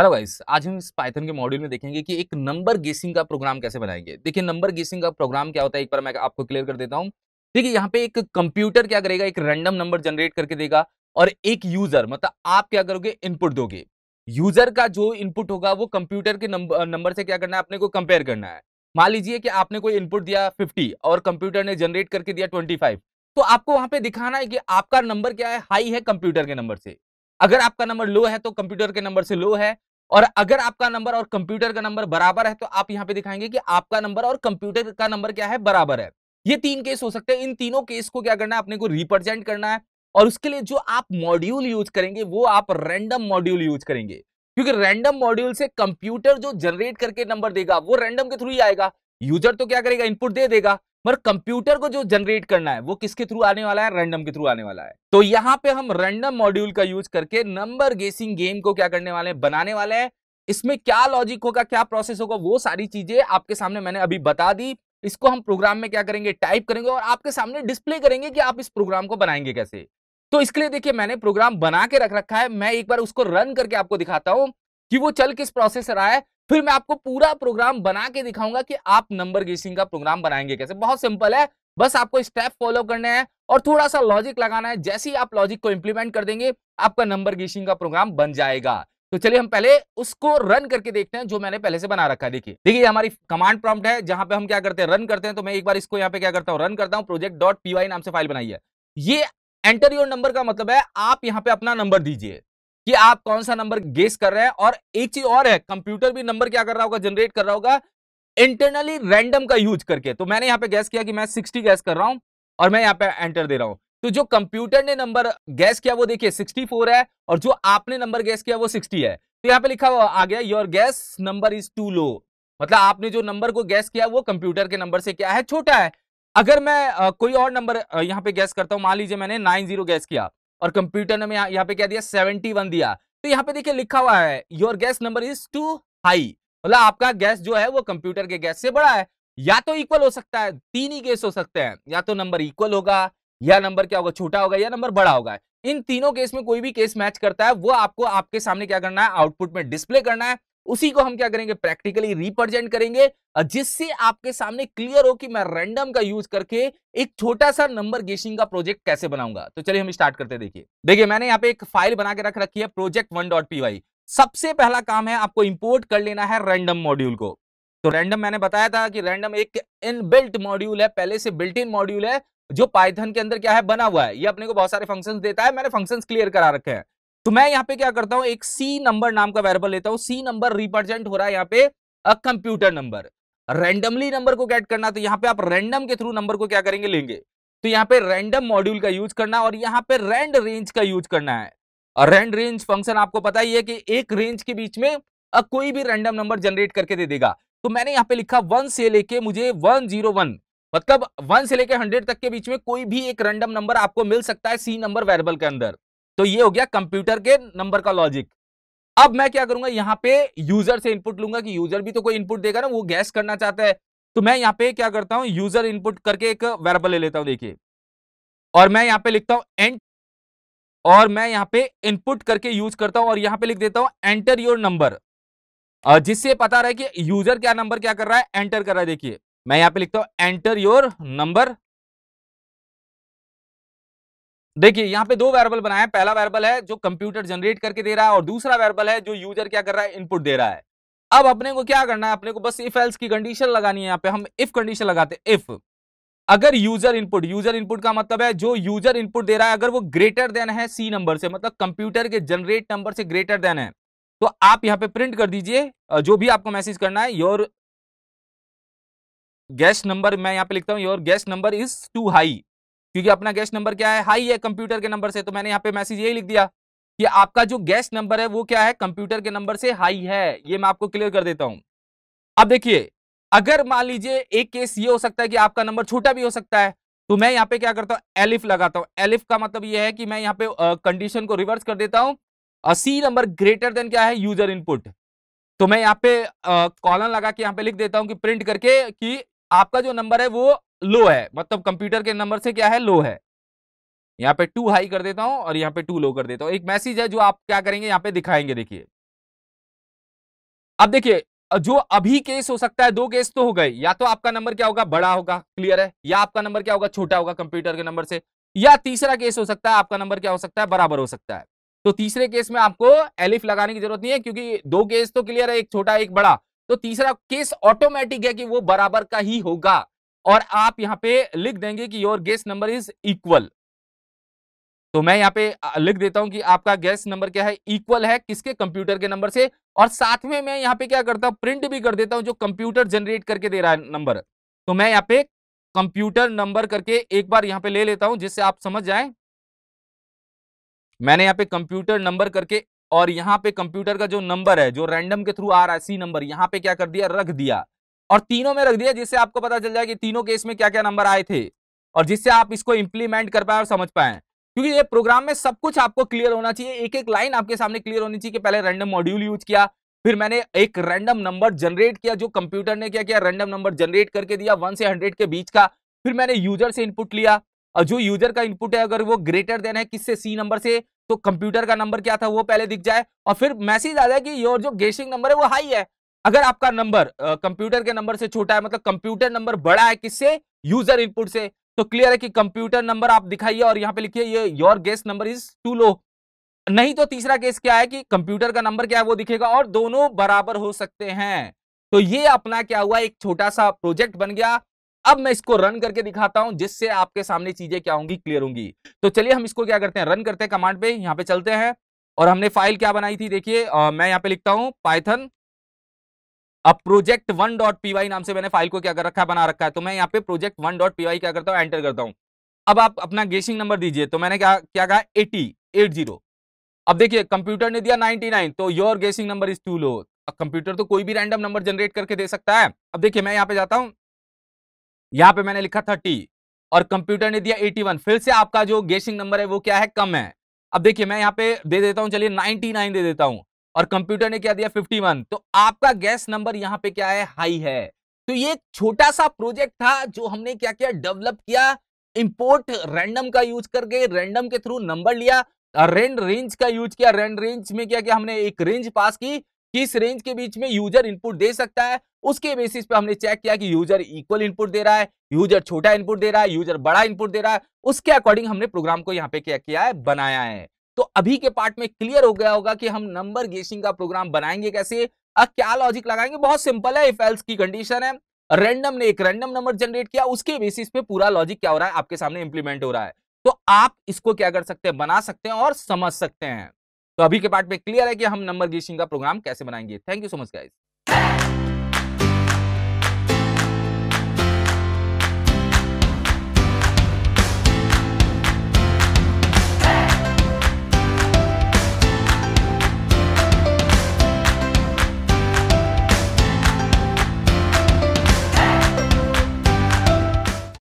hello guys आज हम इस पाइथन के मॉड्यूल में देखेंगे कि एक नंबर गेसिंग का प्रोग्राम कैसे बनाएंगे देखिए नंबर गेसिंग का प्रोग्राम क्या होता है एक बार मैं आपको क्लियर कर देता हूँ देखिए यहां पे एक कंप्यूटर क्या करेगा एक रैंडम नंबर जनरेट करके देगा और एक यूजर मतलब आप क्या करोगे इनपुट दोगे यूजर का जो इनपुट होगा वो कंप्यूटर के नंबर से क्या करना है अपने को कंपेयर करना है मान लीजिए कि आपने कोई इनपुट दिया फिफ्टी और कंप्यूटर ने जनरेट करके दिया ट्वेंटी तो आपको वहां पर दिखाना है कि आपका नंबर क्या है हाई है कंप्यूटर के नंबर से अगर आपका नंबर लो है तो कंप्यूटर के नंबर से लो है और अगर आपका नंबर और कंप्यूटर का नंबर बराबर है तो आप यहां पे दिखाएंगे कि आपका नंबर और कंप्यूटर का नंबर क्या है बराबर है ये तीन केस हो सकते हैं इन तीनों केस को क्या करना है अपने को रिप्रेजेंट करना है और उसके लिए जो आप मॉड्यूल यूज करेंगे वो आप रैंडम मॉड्यूल यूज करेंगे क्योंकि रैंडम मॉड्यूल से कंप्यूटर जो जनरेट करके नंबर देगा वो रैंडम के थ्रू ही आएगा यूजर तो क्या करेगा इनपुट दे देगा मगर कंप्यूटर को जो जनरेट करना है वो किसके थ्रू आने वाला है रैंडम के थ्रू आने वाला है तो यहाँ पे हम रैंडम मॉड्यूल का यूज करके नंबर गेसिंग गेम को क्या करने वाले हैं बनाने वाले हैं इसमें क्या लॉजिक होगा क्या प्रोसेस होगा वो सारी चीजें आपके सामने मैंने अभी बता दी इसको हम प्रोग्राम में क्या करेंगे टाइप करेंगे और आपके सामने डिस्प्ले करेंगे कि आप इस प्रोग्राम को बनाएंगे कैसे तो इसके लिए देखिए मैंने प्रोग्राम बना के रख रखा है मैं एक बार उसको रन करके आपको दिखाता हूं कि वो चल किस प्रोसेस रहा है फिर मैं आपको पूरा प्रोग्राम बना के दिखाऊंगा कि आप नंबर गेसिंग का प्रोग्राम बनाएंगे कैसे बहुत सिंपल है बस आपको स्टेप फॉलो करने हैं और थोड़ा सा लॉजिक लगाना है जैसे ही आप लॉजिक को इंप्लीमेंट कर देंगे आपका नंबर गेसिंग का प्रोग्राम बन जाएगा तो चलिए हम पहले उसको रन करके देखते हैं जो मैंने पहले से बना रखा है देखिए देखिए हमारी कमांड प्रॉम्प्ट है जहां पे हम क्या करते हैं रन करते हैं तो मैं एक बार इसको यहाँ पे क्या करता हूँ रन करता हूँ प्रोजेक्ट डॉट पी नाम से फाइल बनाई है ये एंटर योर नंबर का मतलब है आप यहाँ पे अपना नंबर दीजिए कि आप कौन सा नंबर गेस कर रहे हैं और एक चीज और है कंप्यूटर भी नंबर क्या कर रहा होगा जनरेट कर रहा होगा इंटरनली रैंडम का यूज करके तो मैंने यहाँ पे गैस किया कि मैं 60 गैस कर रहा हूं और मैं यहाँ पे एंटर दे रहा हूं तो जो कंप्यूटर ने नंबर गैस किया वो देखिए 64 है और जो आपने नंबर गैस किया वो 60 है तो यहाँ पे लिखा हुआ आ गया your guess number is too low मतलब आपने जो नंबर को गैस किया वो कंप्यूटर के नंबर से क्या है छोटा है अगर मैं आ, कोई और नंबर यहाँ पे गैस करता हूँ मान लीजिए मैंने नाइन जीरो गैस किया और कंप्यूटर ने यहाँ यहाँ पे क्या दिया सेवेंटी वन दिया तो यहाँ पे देखिए लिखा हुआ है your guess number is too high मतलब आपका गैस जो है वो कंप्यूटर के गैस से बड़ा है या तो इक्वल हो सकता है तीन ही केस हो सकते हैं या तो नंबर इक्वल होगा या नंबर क्या होगा छोटा होगा या नंबर बड़ा होगा इन तीनों केस में कोई भी केस मैच करता है वो आपको आपके सामने क्या करना है आउटपुट में डिस्प्ले करना है उसी को हम क्या करेंगे प्रैक्टिकली रिप्रेजेंट करेंगे जिससे आपके सामने क्लियर हो कि मैं रैंडम का यूज करके एक छोटा सा नंबर गेसिंग का प्रोजेक्ट कैसे बनाऊंगा तो चलिए हम स्टार्ट करते देखिए देखिए मैंने यहाँ पे एक फाइल बना के रख रखी है project one dot P Y सबसे पहला काम है आपको इंपोर्ट कर लेना है रैंडम मॉड्यूल को तो रैंडम मैंने बताया था कि रैंडम एक इनबिल्ट मॉड्यूल है पहले से बिल्ट इन मॉड्यूल है जो पाइथन के अंदर क्या है बना हुआ है ये अपने को बहुत सारे फंक्शंस देता है मैंने फंक्शंस क्लियर करा रखे हैं तो मैं यहाँ पे क्या करता हूँ एक सी नंबर नाम का वेरिएबल लेता हूँ सी नंबर रिप्रेजेंट हो रहा है यहाँ पे अ कंप्यूटर नंबर रैंडमली नंबर को कैट करना तो यहाँ पे आप रैंडम के थ्रू नंबर को क्या करेंगे लेंगे तो यहाँ पे रैंडम मॉड्यूल का यूज करना और यहाँ पे रेंड रेंज का यूज करना है और रेंड रेंज फंक्शन आपको पता ही है कि एक रेंज के बीच में अब कोई भी रैंडम नंबर जनरेट करके दे देगा तो मैंने यहाँ पे लिखा वन से लेके मुझे वन जीरो वन मतलब वन से लेके हंड्रेड तक के बीच में कोई भी एक रैंडम नंबर आपको मिल सकता है सी नंबर वेरेबल के अंदर तो ये हो गया कंप्यूटर के नंबर का लॉजिक अब मैं क्या करूंगा यहाँ पे यूजर से इनपुट लूंगा कि यूजर भी तो कोई इनपुट देगा ना वो गैस करना चाहता है तो मैं यहाँ पे क्या करता हूँ यूजर इनपुट करके एक वेरबल ले लेता हूँ देखिए और मैं यहाँ पे लिखता हूँ एंट और मैं यहाँ पे इनपुट करके यूज करता हूँ और यहाँ पे लिख देता हूँ एंटर योर नंबर जिससे पता रहे कि यूजर क्या नंबर क्या कर रहा है एंटर कर रहा है देखिए मैं यहाँ पे लिखता हूँ एंटर योर नंबर देखिए यहाँ पे दो वेरिएबल बनाए पहला वेरिएबल है जो कंप्यूटर जनरेट करके दे रहा है और दूसरा वेरिएबल है जो यूजर क्या कर रहा है इनपुट दे रहा है अब अपने को क्या करना है अपने को बस इफ एल्स की कंडीशन लगानी है यहाँ पे हम इफ कंडीशन लगाते हैं इफ अगर यूजर इनपुट यूजर इनपुट का मतलब है जो यूजर इनपुट दे रहा है अगर वो ग्रेटर देन है सी नंबर से मतलब कंप्यूटर के जनरेट नंबर से ग्रेटर देन है तो आप यहाँ पे प्रिंट कर दीजिए जो भी आपको मैसेज करना है योर गैस नंबर मैं यहाँ पे लिखता हूँ your guess number is too high क्योंकि अपना गेस्ट नंबर क्या है हाई है कंप्यूटर के नंबर से तो मैंने यहाँ पे मैसेज यही लिख दिया कि आपका जो गेस्ट नंबर है वो क्या है कंप्यूटर के नंबर से हाई है ये मैं आपको क्लियर कर देता हूँ अब देखिए अगर मान लीजिए एक केस ये हो सकता है कि आपका नंबर छोटा भी हो सकता है तो मैं यहाँ पे क्या करता हूँ एलिफ लगाता हूँ एलिफ का मतलब ये है कि मैं यहाँ पे कंडीशन को रिवर्स कर देता हूँ सी नंबर ग्रेटर देन क्या है यूजर इनपुट तो मैं यहाँ पे कॉलन लगा के यहाँ पे लिख देता हूँ कि प्रिंट करके कि आपका जो नंबर है वो लो है मतलब कंप्यूटर के नंबर से क्या है लो है यहाँ पे टू हाई कर देता हूँ और यहाँ पे टू लो कर देता हूँ एक मैसेज है जो आप क्या करेंगे यहाँ पे दिखाएंगे देखिए अब देखिए जो अभी केस हो सकता है दो केस तो हो गए या तो आपका नंबर क्या होगा बड़ा होगा क्लियर है या आपका नंबर क्या होगा छोटा होगा कंप्यूटर के नंबर से या तीसरा केस हो सकता है आपका नंबर क्या हो सकता है बराबर हो सकता है तो तीसरे केस में आपको एलिफ लगाने की जरूरत नहीं है क्योंकि दो केस तो क्लियर है एक छोटा एक बड़ा तो तीसरा केस ऑटोमेटिक है कि वो बराबर का ही होगा और आप यहां पे लिख देंगे कि your guess number is equal तो मैं यहाँ पे लिख देता हूं कि आपका गैस नंबर क्या है इक्वल है किसके कंप्यूटर के नंबर से और साथ में मैं यहां पे क्या करता हूं प्रिंट भी कर देता हूं जो कंप्यूटर जनरेट करके दे रहा है नंबर तो मैं यहाँ पे कंप्यूटर नंबर करके एक बार यहां पे ले लेता हूं जिससे आप समझ जाए मैंने यहां पे कंप्यूटर नंबर करके और यहां पे कंप्यूटर का जो नंबर है जो रैंडम के थ्रू आ रहा है सी नंबर यहां पे क्या कर दिया रख दिया और तीनों में रख दिया जिससे आपको पता चल जाए कि तीनों केस में क्या क्या नंबर आए थे और जिससे आप इसको इंप्लीमेंट कर पाए और समझ पाए क्योंकि ये प्रोग्राम में सब कुछ आपको क्लियर होना चाहिए एक एक लाइन आपके सामने क्लियर होनी चाहिए कि पहले रैंडम मॉड्यूल यूज किया फिर मैंने एक रैंडम नंबर जनरेट किया जो कंप्यूटर ने क्या किया रैंडम नंबर जनरेट करके दिया वन से हंड्रेड के बीच का फिर मैंने यूजर से इनपुट लिया और जो यूजर का इनपुट है अगर वो ग्रेटर देन है किससे सी नंबर से तो कंप्यूटर का नंबर क्या था वो पहले दिख जाए और फिर मैसेज आ जाए कि योर जो गेसिंग नंबर है वो हाई है अगर आपका नंबर कंप्यूटर के नंबर से छोटा है मतलब कंप्यूटर नंबर बड़ा है किससे यूजर इनपुट से तो क्लियर है कि कंप्यूटर नंबर आप दिखाइए और यहाँ पे लिखिए ये your guessed number is too low नहीं तो तीसरा केस क्या है कि कंप्यूटर का नंबर क्या है वो दिखेगा और दोनों बराबर हो सकते हैं तो ये अपना क्या हुआ एक छोटा सा प्रोजेक्ट बन गया अब मैं इसको रन करके दिखाता हूं जिससे आपके सामने चीजें क्या होंगी क्लियर होंगी तो चलिए हम इसको क्या करते हैं रन करते हैं कमांड पे यहाँ पे चलते हैं और हमने फाइल क्या बनाई थी देखिए मैं यहाँ पे लिखता हूँ पाइथन अब प्रोजेक्ट वन डॉट पीवाई नाम से मैंने फाइल को क्या कर रखा है बना रखा है तो मैं यहाँ पे प्रोजेक्ट वन डॉट पीवाई क्या करता हूँ एंटर करता हूँ अब आप अपना गेसिंग नंबर दीजिए तो मैंने क्या क्या कहा एटी एट जीरो अब देखिए कंप्यूटर ने दिया नाइनटी नाइन तो your guessing number is too low computer तो कोई भी रैंडम नंबर जनरेट करके दे सकता है अब देखिए मैं यहाँ पे जाता हूँ यहाँ पे मैंने लिखा थर्टी और कंप्यूटर ने दिया वन फिर से आपका जो गेसिंग नंबर है वो क्या है कम है अब देखिए मैं यहाँ पे दे देता हूँ चलिए नाइन दे देता हूँ और कंप्यूटर ने क्या दिया फिफ्टी वन तो आपका गैस नंबर यहाँ पे क्या है हाई है तो ये एक छोटा सा प्रोजेक्ट था जो हमने क्या किया डेवलप किया इंपोर्ट रैंडम का यूज करके रैंडम के थ्रू नंबर लिया रेंड रेंज का यूज किया रेंड रेंज में क्या किया हमने एक रेंज पास की किस रेंज के बीच में यूजर इनपुट दे सकता है उसके बेसिस पे हमने चेक किया कि यूजर इक्वल इनपुट दे रहा है यूजर छोटा इनपुट दे रहा है यूजर बड़ा इनपुट दे रहा है उसके अकॉर्डिंग हमने प्रोग्राम को यहाँ पे क्या किया है बनाया है तो अभी के पार्ट में क्लियर हो गया होगा कि हम नंबर गेसिंग का प्रोग्राम बनाएंगे कैसे अब क्या लॉजिक लगाएंगे बहुत सिंपल है इफ एल्स की कंडीशन है रैंडम ने एक रैंडम नंबर जनरेट किया उसके बेसिस पे पूरा लॉजिक क्या हो रहा है आपके सामने इंप्लीमेंट हो रहा है तो आप इसको क्या कर सकते हैं बना सकते हैं और समझ सकते हैं तो अभी के पार्ट में क्लियर है कि हम नंबर गेसिंग का प्रोग्राम कैसे बनाएंगे thank you so much guys